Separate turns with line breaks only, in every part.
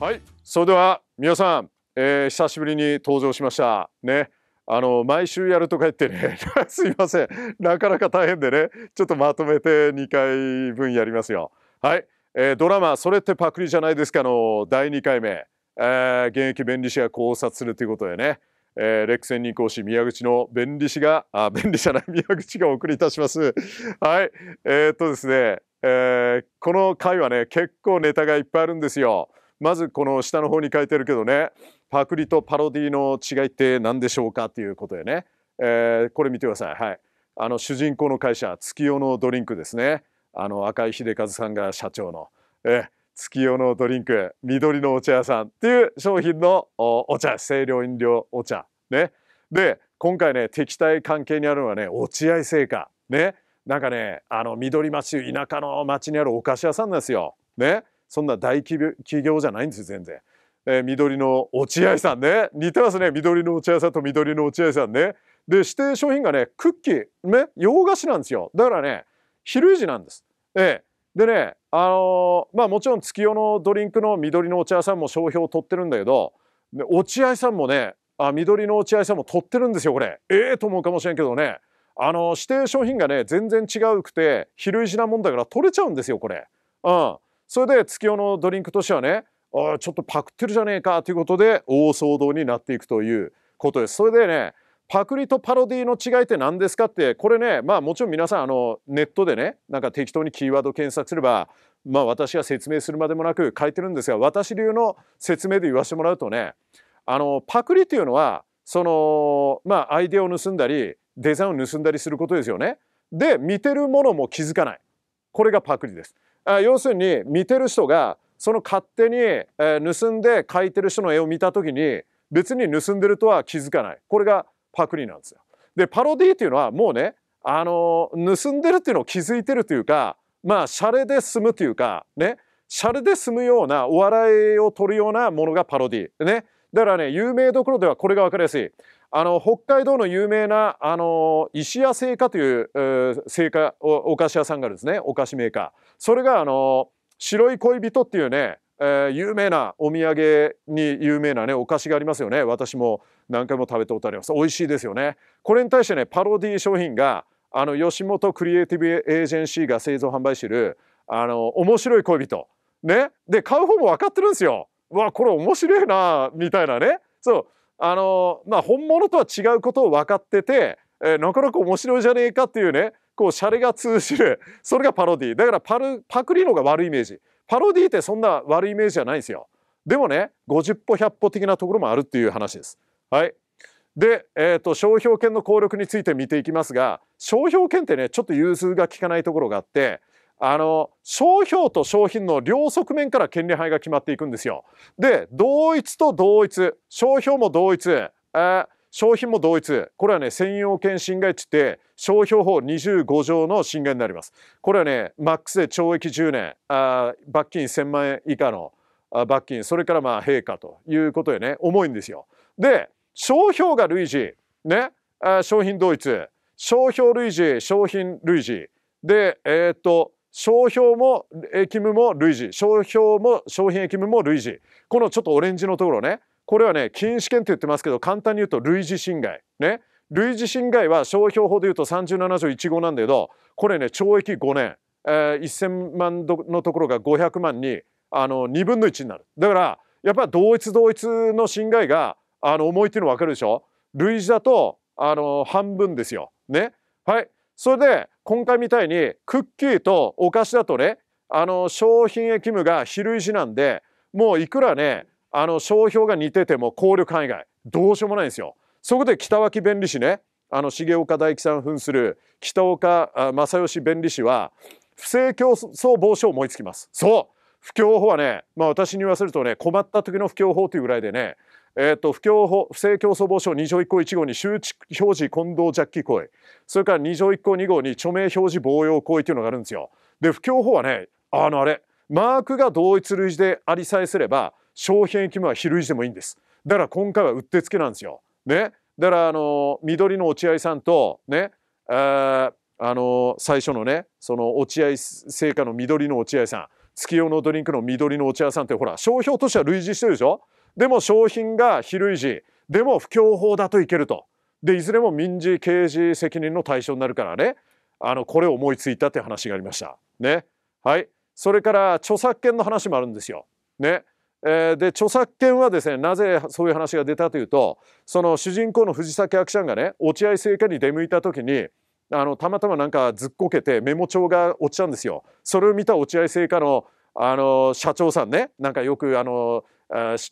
はいそれでは皆さん、えー、久しぶりに登場しましたねあの毎週やるとか言ってね すいませんなかなか大変でねちょっとまとめて2回分やりますよはい、えー、ドラマ「それってパクリじゃないですか」の第2回目、えー、現役弁理士が考察するということでねえー、レック専任講師宮口の弁理士があ弁理士じゃない宮口がお送りいたします。はいえー、っとですね、えー、この回はね結構ネタがいっぱいあるんですよ。まずこの下の方に書いてるけどねパクリとパロディの違いって何でしょうかっていうことでね、えー、これ見てくださいはいあの主人公の会社月夜のドリンクですねあの赤井秀和さんが社長の、えー、月夜のドリンク緑のお茶屋さんっていう商品のお茶清涼飲料お茶ねで今回ね敵対関係にあるのはね落合製菓ねなんかねあの緑町田舎の町にあるお菓子屋さんなんですよね。そんな大企業じゃないんですよ全然。えー、緑の落合さんね似てますね緑の落合さんと緑の落合さんね。で指定商品がねクッキーね洋菓子なんですよだからね昼時なんです。えー、でねあのー、まあもちろん月夜のドリンクの緑の落合さんも商標を取ってるんだけど落合さんもねあ緑の落合さんも取ってるんですよこれ。ええー、と思うかもしれんけどねあの指定商品がね全然違うくて昼時なもんだから取れちゃうんですよこれ。うんそれで月夜のドリンクとしてはねあちょっとパクってるじゃねえかということで大騒動になっていくということです。それでねパクリとパロディの違いって何ですかってこれねまあもちろん皆さんあのネットでねなんか適当にキーワード検索すればまあ私が説明するまでもなく書いてるんですが私流の説明で言わせてもらうとねあのパクリというのはそのまあアイデアを盗んだりデザインを盗んだりすることですよね。で見てるものも気づかないこれがパクリです。要するに見てる人がその勝手に盗んで描いてる人の絵を見た時に別に盗んでるとは気づかないこれがパクリなんですよ。でパロディっていうのはもうねあの盗んでるっていうのを気づいてるというかまあシャレで済むというかねシャレで済むようなお笑いを取るようなものがパロディねだからね有名どころではこれが分かりやすいあの北海道の有名なあの石屋製菓という製菓お菓子屋さんがあるんですねお菓子メーカーそれがあの白い恋人っていうね、えー、有名なお土産に有名なねお菓子がありますよね私も何回も食べたことあります美味しいですよねこれに対してねパロディ商品があの吉本クリエイティブエージェンシーが製造販売してるあの面白い恋人ねで買う方も分かってるんですよわこれ面白いなみたいなねそうあのまあ本物とは違うことを分かってて、えー、なかなか面白いじゃねえかっていうねこうシャレが通じる それがパロディだからパルパクリのが悪いイメージパロディってそんな悪いイメージじゃないんですよでもね50歩100歩的なところもあるっていう話ですはいで、えーと、と商標権の効力について見ていきますが商標権ってねちょっと融通が利かないところがあってあの商標と商品の両側面から権利範囲が決まっていくんですよ。で同一と同一商標も同一、えー、商品も同一これはね専用権侵害っいって商標法25条の侵害になります。これはねマックスで懲役10年あ罰金1,000万円以下の罰金それからまあ陛下ということでね重いんですよ。で商標が類似ね商品同一商標類似商品類似でえー、っと商標も駅務も類似商標も商品駅務も類似このちょっとオレンジのところねこれはね禁止権って言ってますけど簡単に言うと類似侵害ね類似侵害は商標法で言うと37条1号なんだけどこれね懲役5年、えー、1,000万のところが500万にあの2分の1になるだからやっぱ同一同一の侵害があの重いっていうの分かるでしょ類似だとあの半分ですよねはいそれで今回みたいにクッキーとお菓子だとねあの商品義務が比類似なんでもういくらねあの商標が似てても効力範囲外どうしようもないんですよ。そこで北脇弁理士ねあの重岡大樹さん扮する北岡正義弁理士は不正競争防止を思いつきます。そう不況法はね、まあ、私に言わせるとね困った時の不況法というぐらいでねえーと、不況法不正競争防止法2条1項1号に周知表示混同ジャッキ行為それから2条1項2号に著名表示防用行為というのがあるんですよ。で不況法はねあのあれマークが同一類似でありさえすれば商品義務は非類似でもいいんです。だから今回はうってつけなんですよ。ね、だからあの緑の落合さんとね、あー、あの最初のねその落合製菓の緑の落合さん月夜のドリンクの緑の落合さんってほら商標としては類似してるでしょでも商品が非類似でも不況法だといけるとでいずれも民事刑事責任の対象になるからねあのこれを思いついたって話がありました。ねはい、それから著作権の話もあるんですよ。ねえー、で著作権はですねなぜそういう話が出たというとその主人公の藤崎役者がね落合製菓に出向いた時にあのたまたまなんかずっこけてメモ帳が落ちたんですよ。それを見た落合製菓のあの社長さんねなんかよくあの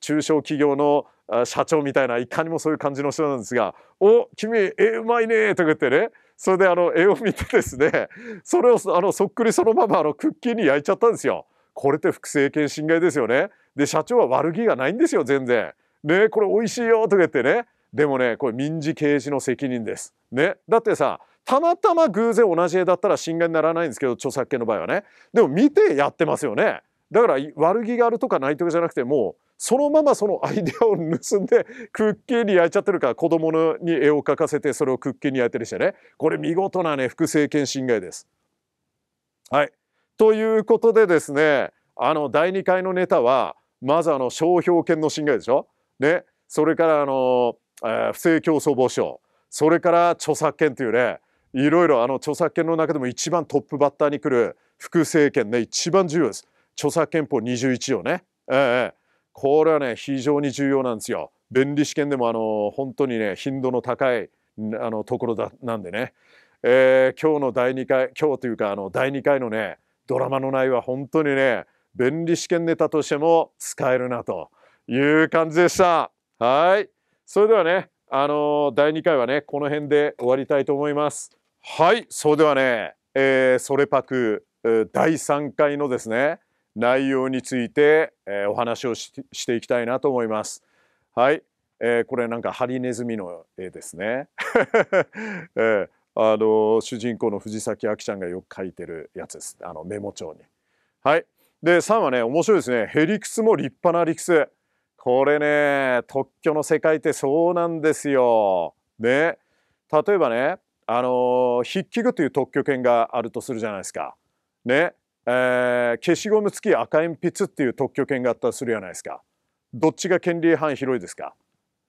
中小企業の社長みたいないかにもそういう感じの人なんですが「お君絵うまいね」とか言ってねそれであの絵を見てですねそれをあのそっくりそのままあのクッキーに焼いちゃったんですよ。これって複製権侵害ですよね。で社長は悪気がないんですよ全然。ねこれ美味しいよとか言ってねでもねこれ民事刑事の責任です。ねだってさたまたま偶然同じ絵だったら侵害にならないんですけど著作権の場合はねでも見てやってますよね。だから悪気があるとかないとかじゃなくてもうそのままそのアイデアを盗んでクッキに焼いちゃってるから子供のに絵を描かせてそれをクッキに焼いてるしてねこれ見事なね副政権侵害です。はい、ということでですねあの第2回のネタはまずあの商標権の侵害でしょ、ね、それからあの、えー、不正競争防止法それから著作権というねいろいろあの著作権の中でも一番トップバッターに来る副政権ね一番重要です。著作憲法21をね、えー、これはね非常に重要なんですよ。弁理試験でもあの本当にね頻度の高いあのところだなんでね、えー、今日の第2回今日というかあの第2回のねドラマの内容は本当にね弁理試験ネタとしても使えるなという感じでした。はいそれではねあの第2回はねこの辺で終わりたいと思います。はいそれではね、えー、それパク第3回のですね内容について、えー、お話をししていきたいなと思います。はい、えー、これなんかハリネズミの絵ですね。えー、あの主人公の藤崎亜紀ちゃんがよく描いてるやつですあのメモ帳に。はい、で3はね面白いですねヘリクスも立派な理屈。これね特許の世界ってそうなんですよ。ね例えばねあの筆記具という特許権があるとするじゃないですか。ねえー、消しゴム付き赤鉛筆っていう特許権があったらするじゃないですかどっちが権利範囲広いですか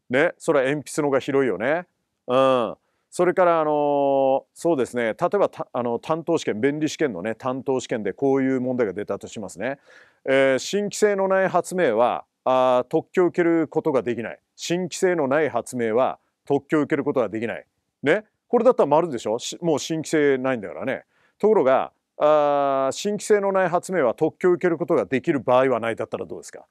ねそれは鉛筆の方が広いよねうんそれからあのそうですね例えばあの担当試験便利試験のね担当試験でこういう問題が出たとしますね、えー、新規性のない発明はあ特許を受けることができない新規性のない発明は特許を受けることができないねこれだったら丸でしょもう新規性ないんだからねところがあ新規性のない発明は特許を受けることができる場合はないだったらどうですか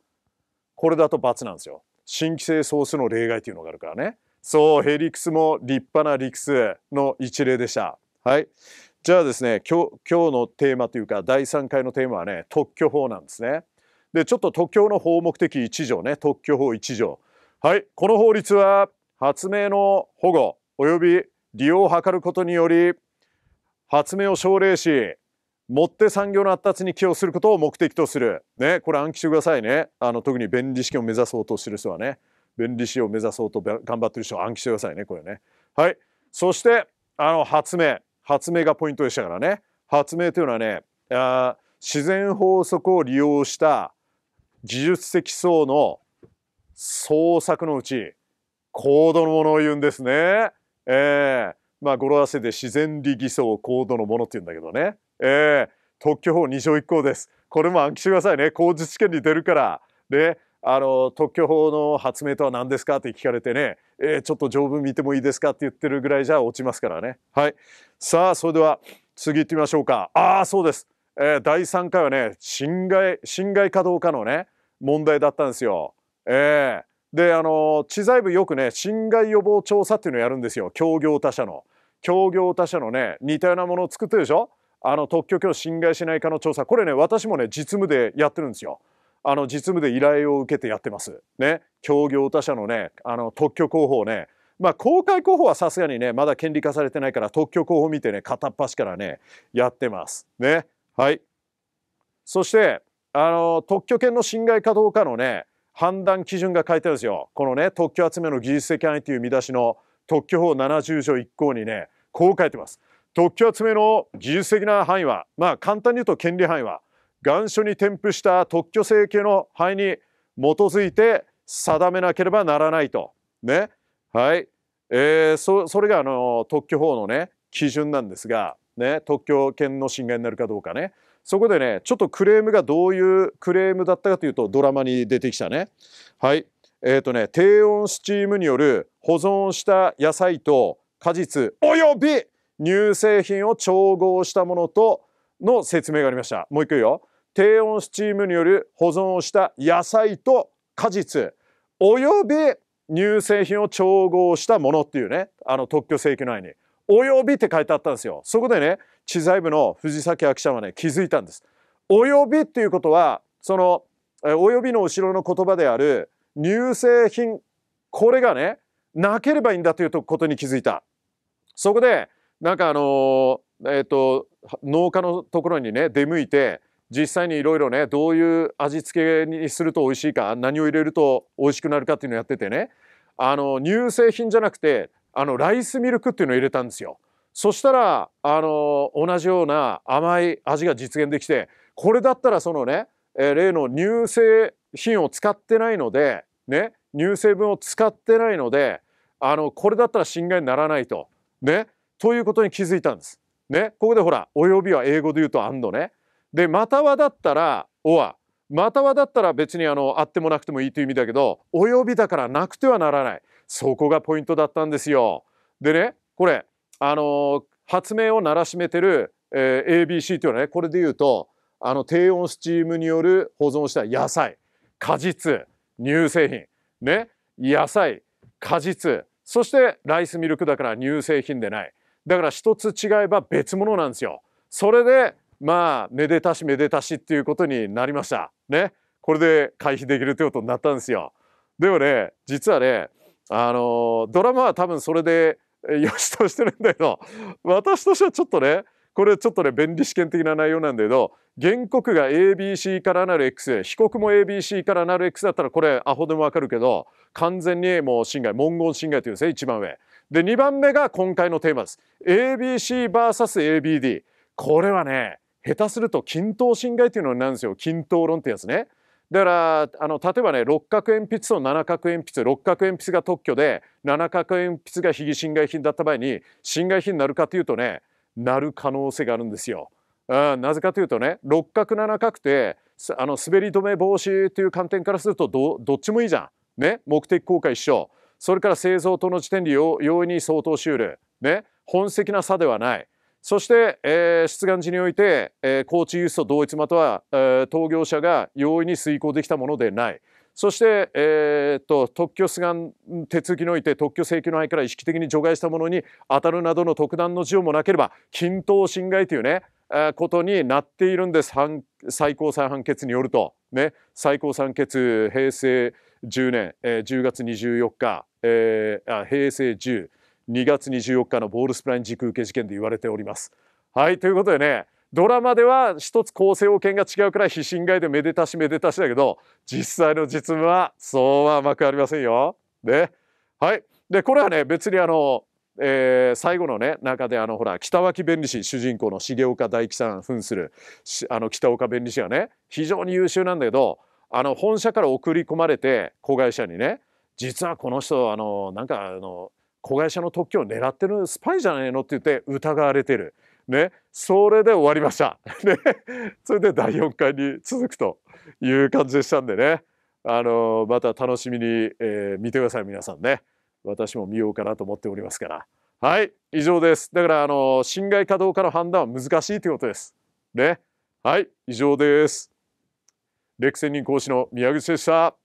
これだと罰なんですよ。新規性総数の例外というのがあるからね。そう、ヘリクスも立派な理屈の一例でした。はい。じゃあですね今日、今日のテーマというか、第3回のテーマはね、特許法なんですね。で、ちょっと特許の法目的1条ね、特許法1条。はい、この法律は、発明の保護及び利用を図ることにより、発明を奨励し、持って産業の発達に寄与することを目的とする。ね、これ暗記してくださいね。あの特に弁理士を目指そうとしてる人はね、弁理士を目指そうと頑張ってる人は暗記してくださいね、これね。はい。そして、あの発明。発明がポイントでしたからね。発明というのはね、あ自然法則を利用した技術的層の創作のうち高度のものを言うんですね。えー、まあ語呂合わせで自然理偽装高度のものって言うんだけどね。えー、特許法2条1項です。これも暗記してくださいね。工事試験に出るから。ね、あの特許法の発明とは何ですかって聞かれてね、えー、ちょっと条文見てもいいですかって言ってるぐらいじゃ落ちますからね。はい。さあ、それでは次行ってみましょうか。ああ、そうです。えー、第3回はね、侵害、侵害かどうかのね、問題だったんですよ。えー、で、あの、知財部よくね、侵害予防調査っていうのをやるんですよ。協業他社の。協業他社のね、似たようなものを作ってるでしょあの特許許侵害しないかの調査これね私もね実務でやってるんですよ。あの実務で依頼を受けてやってます。ね協業他社のねあの特許広報ねまあ公開広報はさすがにねまだ権利化されてないから特許広報見てね片っ端からねやってます。ねはいそしてあの特許権の侵害かどうかのね判断基準が書いてあるんですよ。このね特許集めの技術的範囲という見出しの特許法70条1項にねこう書いてます。特許集めの技術的な範囲は、まあ、簡単に言うと権利範囲は願書に添付した特許請求の範囲に基づいて定めなければならないと。ね。はい。えー、そそれがあの特許法のね基準なんですが、ね、特許権の侵害になるかどうかね。そこでねちょっとクレームがどういうクレームだったかというとドラマに出てきたね。はい。えっ、ー、とね低温スチームによる保存した野菜と果実および乳製品を調合したものとの説明がありましたもう一回よ低温スチームによる保存をした野菜と果実および乳製品を調合したものっていうねあの特許請求内に「および」って書いてあったんですよそこでね知財部の藤崎明記者はね気づいたんですおよびっていうことはそのおよびの後ろの言葉である乳製品これがねなければいいんだということに気づいたそこでなんかあのえっ、ー、と農家のところにね出向いて実際にいろいろねどういう味付けにすると美味しいか何を入れると美味しくなるかっていうのをやっててねあの乳製品じゃなくてあのライスミルクっていうのを入れたんですよ。そしたらあの同じような甘い味が実現できてこれだったらそのね、え例の乳製品を使ってないので、ね、乳成分を使ってないのであのこれだったら侵害にならないと。ねということに気づいたんです。ね、ここでほら「および」は英語で言うと「アンドね。で「または」だったら「おは」またはだったら別にあのあってもなくてもいいという意味だけどおよびだからなくてはならないそこがポイントだったんですよ。でねこれあの発明を鳴らしめてる、えー、ABC というのはねこれで言うとあの低温スチームによる保存した野菜果実乳製品ね野菜果実そしてライスミルクだから乳製品でないだから一つ違えば別物なんですよ。それでまあめでたしめでたしっていうことになりました。ね。これで回避できるということになったんですよ。でもね実はねあのドラマは多分それでよしとしてるんだけど私としてはちょっとねこれちょっとね便利試験的な内容なんだけど原告が ABC からなる X へ、被告も ABC からなる X だったらこれアホでもわかるけど完全にもう侵害文言侵害というんですね一番上。で2番目が今回のテーマです ABCVSABD これはね下手すると均等侵害というのになるんですよ均等論ってやつねだからあの例えばね六角鉛筆と七角鉛筆六角鉛筆が特許で七角鉛筆が被疑侵害品だった場合に侵害品になるかというとねなる可能性があるんですよ。なぜかというとね六角七角ってあの滑り止め防止という観点からするとどっちもいいじゃん。ね目的効果一緒。それから製造との時点で容易に相当収れね本質的な差ではないそして、えー、出願時において、えー、高知輸送同一または、えー、当業者が容易に遂行できたものでないそして、えーと、特許出願手続きにおいて特許請求の範囲から意識的に除外したものに当たるなどの特段の事情もなければ均等侵害というねことになっているんです最高裁判決によると、ね、最高裁判決平成10年、えー、10月24日、えー、あ平成10 2月24日のボールスプライン時空受け事件で言われております。はいということでねドラマでは一つ構成要件が違うくらい非侵害でめでたしめでたしだけど実際の実務はそうは甘くありませんよ。ね、はいでこれはね別にあの、えー、最後のね中であのほら北脇弁理士主人公の重岡大樹さん扮するあの北岡弁理士はね非常に優秀なんだけどあの本社から送り込まれて子会社にね実はこの人あのなんかあの子会社の特許を狙ってるスパイじゃないのって言って疑われてる。ね、それで終わりました。ね、それで第4回に続くという感じでしたんでね、あのまた楽しみに、えー、見てください皆さんね。私も見ようかなと思っておりますから。はい、以上です。だから、あの、侵害かどうかの判断は難しいということです。ね。はい、以上です。歴戦に講師の宮口でした。